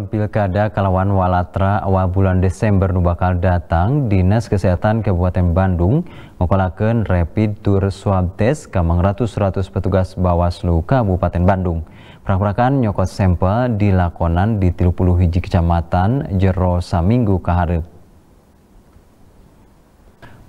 Pilkada Kalawan Walatra awal bulan Desember nu bakal datang Dinas Kesehatan Kabupaten Bandung ngokolakeun rapid tour swab test kamang ratus-ratus petugas Bawaslu Kabupaten Bandung. Prak-prakan nyokot sampel dilakonan di 31 hiji kecamatan jero saminggu kahareup.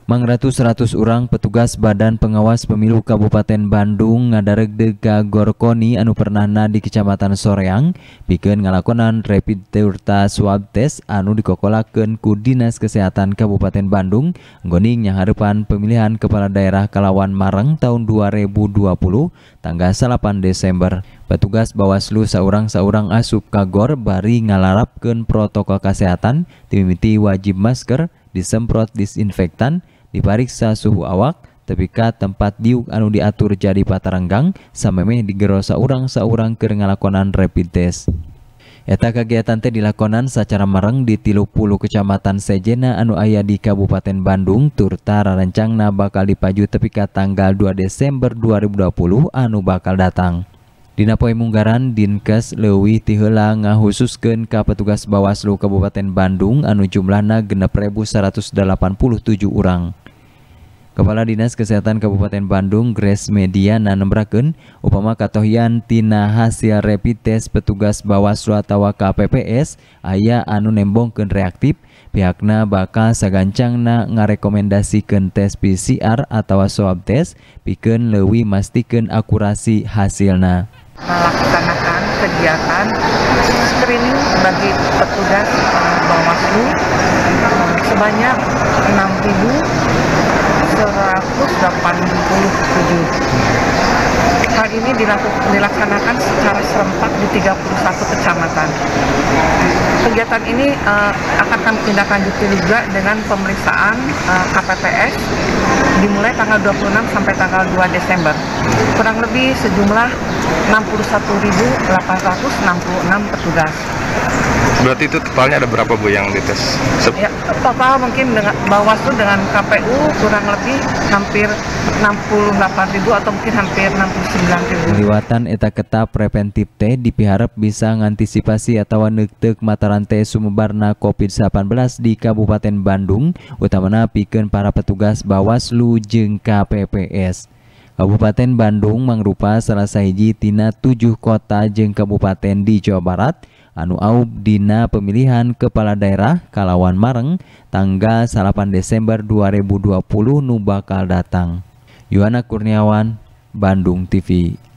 Mangratu 100 orang petugas Badan Pengawas Pemilu Kabupaten Bandung ngadareg de Gorkoni anu pernahna di Kecamatan Soreang pikeun ngalakonan rapid teurta swab test anu dikokolakeun ku Dinas Kesehatan Kabupaten Bandung ngoning nyaharepan pemilihan kepala daerah Kalawan Mareng tahun 2020 tanggal 8 Desember. Petugas Bawaslu saurang-saurang asup kagor bari ngalarapkeun protokol kesehatan timiti wajib masker, disemprot disinfektan Diperiksa suhu awak tepika tempat diuk anu diatur jadi patarenggang samemeh digerosa urang saurang ke ngalakonan rapid test. Eta kegiatan teh dilakonan secara mereng di tilu puluh kecamatan Sejena anu aya di Kabupaten Bandung turta rencangna bakal dipaju tepika tanggal 2 Desember 2020 anu bakal datang. Dina poe munggaran Dinkes leuwih ti heula ngahususkeun ka petugas Bawaslu Kabupaten Bandung anu jumlahna 6.187 urang. Kepala Dinas Kesehatan Kabupaten Bandung Grace Media Nanembraken, upama katohian tina hasil rapid test petugas Bawaslu atau KPPS ayah anu nembongken reaktif pihakna bakal sagancangna ngarekomendasikeun tes PCR atau swab test piken lewi mastikeun akurasi hasilna. Melaksanakan kegiatan screening bagi petugas eh, Bawaslu sebanyak ini dilaksanakan secara serempak di 31 kecamatan. Kegiatan ini uh, akan kami tindak juga dengan pemeriksaan uh, eh, KPPS dimulai tanggal 26 sampai tanggal 2 Desember. Kurang lebih sejumlah 61.866 petugas. Berarti itu totalnya ada berapa Bu yang dites? Sep ya, total mungkin dengan Bawaslu dengan KPU kurang lebih hampir 68 ribu atau mungkin hampir 69 ribu. Liwatan eta keta preventif teh dipiharap bisa mengantisipasi atau neuteg mata rantai sumebarna COVID-19 di Kabupaten Bandung, utamana piken para petugas Bawaslu jeng KPPS. Kabupaten Bandung mangrupa salah sahiji tina tujuh kota jeng kabupaten di Jawa Barat anu aub dina pemilihan kepala daerah Kalawan Mareng tanggal 8 Desember 2020 nu bakal datang. Yohana Kurniawan, Bandung TV